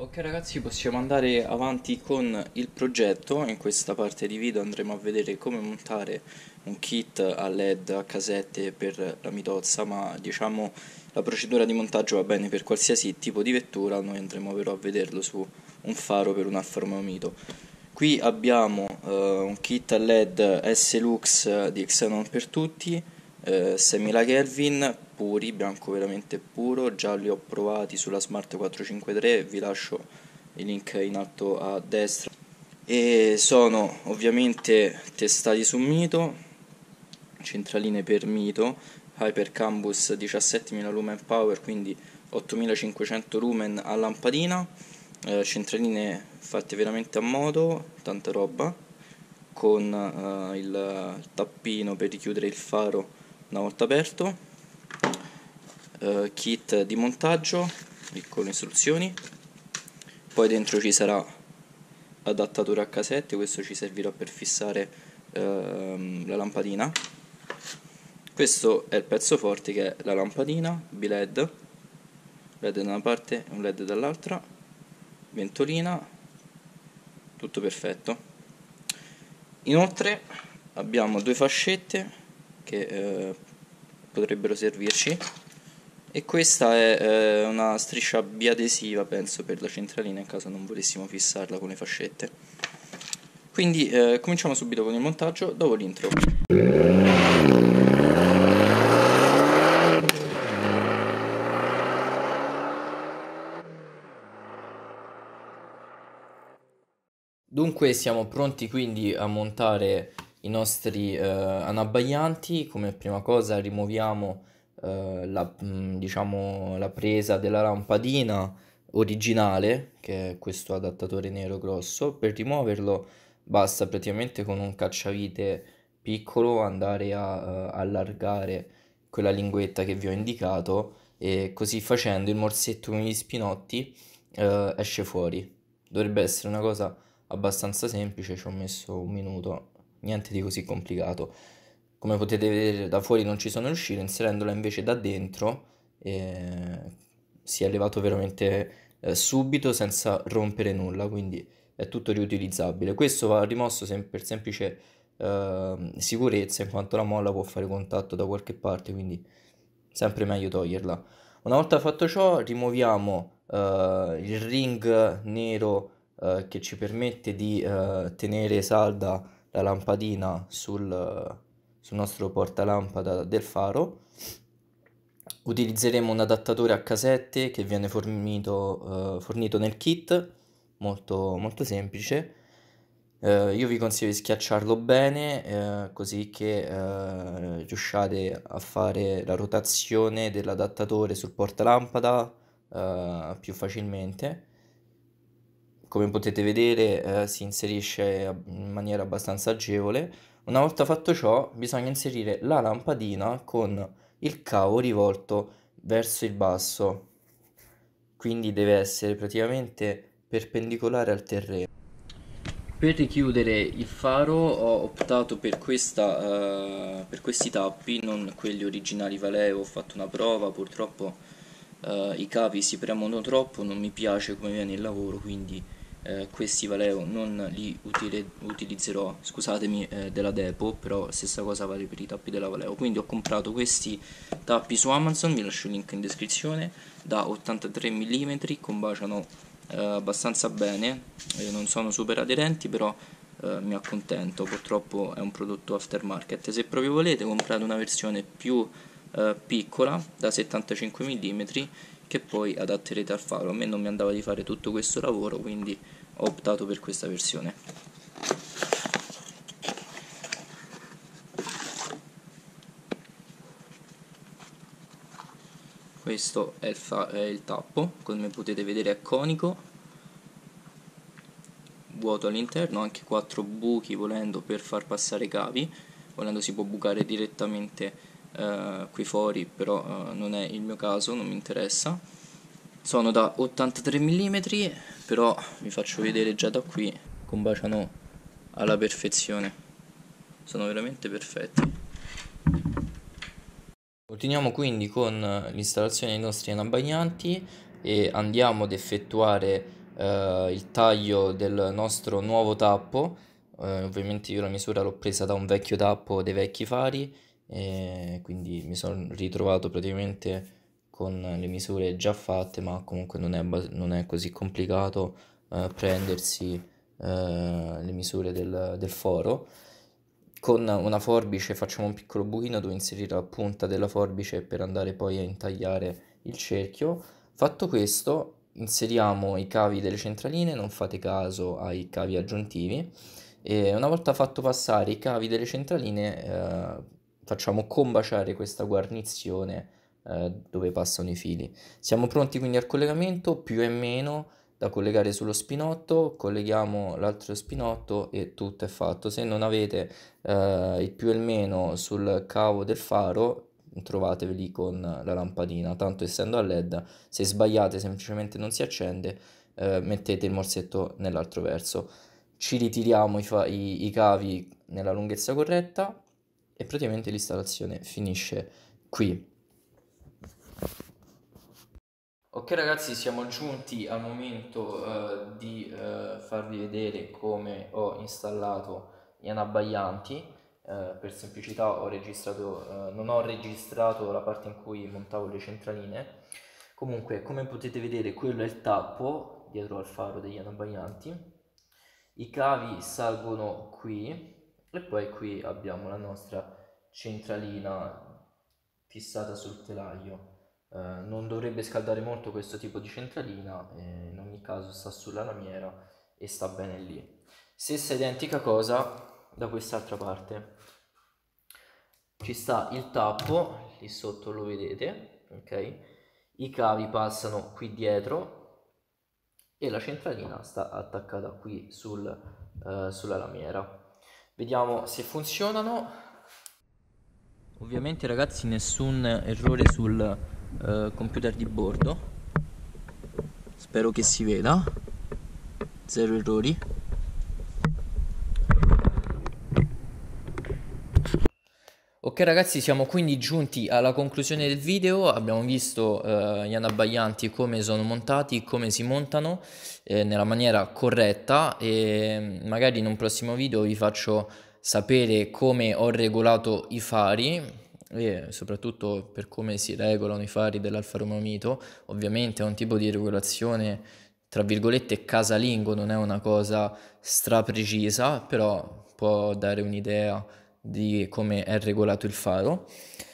Ok ragazzi possiamo andare avanti con il progetto, in questa parte di video andremo a vedere come montare un kit a led a casette per la mitozza ma diciamo la procedura di montaggio va bene per qualsiasi tipo di vettura, noi andremo però a vederlo su un faro per un Alfa Romeo Mito. Qui abbiamo eh, un kit a led S-Lux eh, di Xenon per tutti, eh, 6000 Kelvin puri, bianco veramente puro, già li ho provati sulla Smart 453, vi lascio i link in alto a destra e sono ovviamente testati su Mito, centraline per Mito, Hypercambus 17.000 lumen power, quindi 8500 lumen a lampadina, eh, centraline fatte veramente a modo, tanta roba, con eh, il tappino per richiudere il faro una volta aperto eh, kit di montaggio con le istruzioni poi dentro ci sarà adattatore a casette questo ci servirà per fissare eh, la lampadina questo è il pezzo forte che è la lampadina biled led da una parte e un led dall'altra ventolina tutto perfetto inoltre abbiamo due fascette che eh, potrebbero servirci e questa è eh, una striscia biadesiva, penso, per la centralina in caso non volessimo fissarla con le fascette. Quindi eh, cominciamo subito con il montaggio dopo l'intro. Dunque siamo pronti quindi a montare i nostri eh, anabbaglianti, come prima cosa rimuoviamo eh, la, mm, diciamo, la presa della lampadina originale, che è questo adattatore nero grosso, per rimuoverlo basta praticamente con un cacciavite piccolo andare a uh, allargare quella linguetta che vi ho indicato e così facendo il morsetto con gli spinotti uh, esce fuori. Dovrebbe essere una cosa abbastanza semplice, ci ho messo un minuto, niente di così complicato come potete vedere da fuori non ci sono riuscito, inserendola invece da dentro eh, si è levato veramente eh, subito senza rompere nulla, quindi è tutto riutilizzabile. Questo va rimosso sem per semplice eh, sicurezza in quanto la molla può fare contatto da qualche parte, quindi sempre meglio toglierla. Una volta fatto ciò rimuoviamo eh, il ring nero eh, che ci permette di eh, tenere salda la lampadina sul sul nostro portalampada del faro. Utilizzeremo un adattatore a casette che viene fornito, eh, fornito nel kit, molto, molto semplice. Eh, io vi consiglio di schiacciarlo bene eh, così che eh, riusciate a fare la rotazione dell'adattatore sul portalampada eh, più facilmente come potete vedere eh, si inserisce in maniera abbastanza agevole una volta fatto ciò, bisogna inserire la lampadina con il cavo rivolto verso il basso, quindi deve essere praticamente perpendicolare al terreno. Per richiudere il faro ho optato per, questa, uh, per questi tappi, non quelli originali Valeo, ho fatto una prova, purtroppo uh, i cavi si premono troppo, non mi piace come viene il lavoro, quindi eh, questi Valeo non li utile, utilizzerò, scusatemi, eh, della Depo, però stessa cosa vale per i tappi della Valeo. Quindi ho comprato questi tappi su Amazon, vi lascio il link in descrizione, da 83 mm, combaciano eh, abbastanza bene, eh, non sono super aderenti, però eh, mi accontento, purtroppo è un prodotto aftermarket. Se proprio volete comprate una versione più eh, piccola, da 75 mm, che poi adatterete al faro. A me non mi andava di fare tutto questo lavoro, quindi ho optato per questa versione. Questo è il, è il tappo, come potete vedere è conico, vuoto all'interno, anche quattro buchi volendo per far passare i cavi, volendo si può bucare direttamente eh, qui fuori, però eh, non è il mio caso, non mi interessa. Sono da 83 mm, però vi faccio vedere già da qui, combaciano alla perfezione. Sono veramente perfetti. Continuiamo quindi con eh, l'installazione dei nostri anabagnanti e andiamo ad effettuare eh, il taglio del nostro nuovo tappo. Eh, ovviamente io la misura l'ho presa da un vecchio tappo dei vecchi fari e quindi mi sono ritrovato praticamente con le misure già fatte ma comunque non è, non è così complicato eh, prendersi eh, le misure del, del, foro con una forbice facciamo un piccolo buchino dove inserire la punta della forbice per andare poi a intagliare il cerchio fatto questo inseriamo i cavi delle centraline non fate caso ai cavi aggiuntivi e una volta fatto passare i cavi delle centraline eh, facciamo combaciare questa guarnizione eh, dove passano i fili. Siamo pronti quindi al collegamento, più e meno da collegare sullo spinotto, colleghiamo l'altro spinotto e tutto è fatto. Se non avete eh, il più e il meno sul cavo del faro, trovateveli con la lampadina, tanto essendo a LED, se sbagliate semplicemente non si accende, eh, mettete il morsetto nell'altro verso. Ci ritiriamo i, fa- i-, i cavi nella lunghezza corretta, e praticamente l'installazione finisce qui. Ok ragazzi siamo giunti al momento uh, di uh, farvi vedere come ho installato gli anabbaglianti uh, eh, per semplicità ho registrato, non ho registrato la parte in cui montavo le centraline comunque come potete vedere quello è il tappo dietro al faro degli anabbaglianti i cavi salgono qui e poi qui abbiamo la nostra centralina fissata sul telaio. Eh, non dovrebbe scaldare molto questo tipo di centralina, eh, in ogni caso sta sulla lamiera e sta bene lì. Stessa identica cosa da quest'altra parte. Ci sta il tappo, lì sotto lo vedete, ok? I cavi passano qui dietro e la centralina sta attaccata qui sul, eh, sulla lamiera. Vediamo se funzionano. Ovviamente ragazzi nessun errore sul eh, computer di bordo. Spero che si veda. Zero errori. Ok ragazzi siamo quindi giunti alla conclusione del video, abbiamo visto eh, gli anabbaglianti come sono montati, come si montano eh, nella maniera corretta e mm, magari in un prossimo video vi faccio sapere come ho regolato i fari e soprattutto per come si regolano i fari dell'Alfa Romeo Mito, ovviamente è un tipo di regolazione tra virgolette casalingo, non è una cosa straprecisa però può dare un'idea di come è regolato il faro.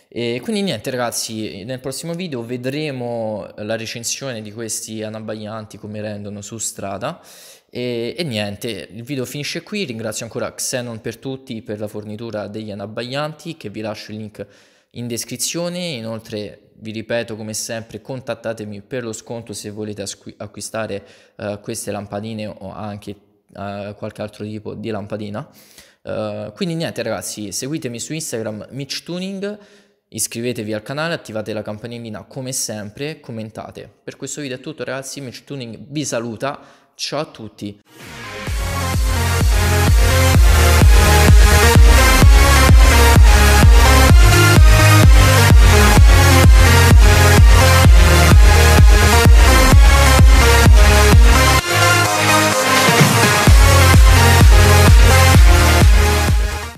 E quindi niente ragazzi, nel prossimo video vedremo la recensione di questi anabbaglianti come rendono su strada e, e, niente, il video finisce qui, ringrazio ancora Xenon per tutti per la fornitura degli anabbaglianti che vi lascio il link in descrizione, inoltre vi ripeto come sempre contattatemi per lo sconto se volete acquistare uh, queste lampadine o anche eh, qualche altro tipo di lampadina. Eh, quindi niente ragazzi, seguitemi su Instagram Mitch Tuning, iscrivetevi al canale, attivate la campanellina come sempre, commentate. Per questo video è tutto ragazzi, Mitch Tuning vi saluta, ciao a tutti.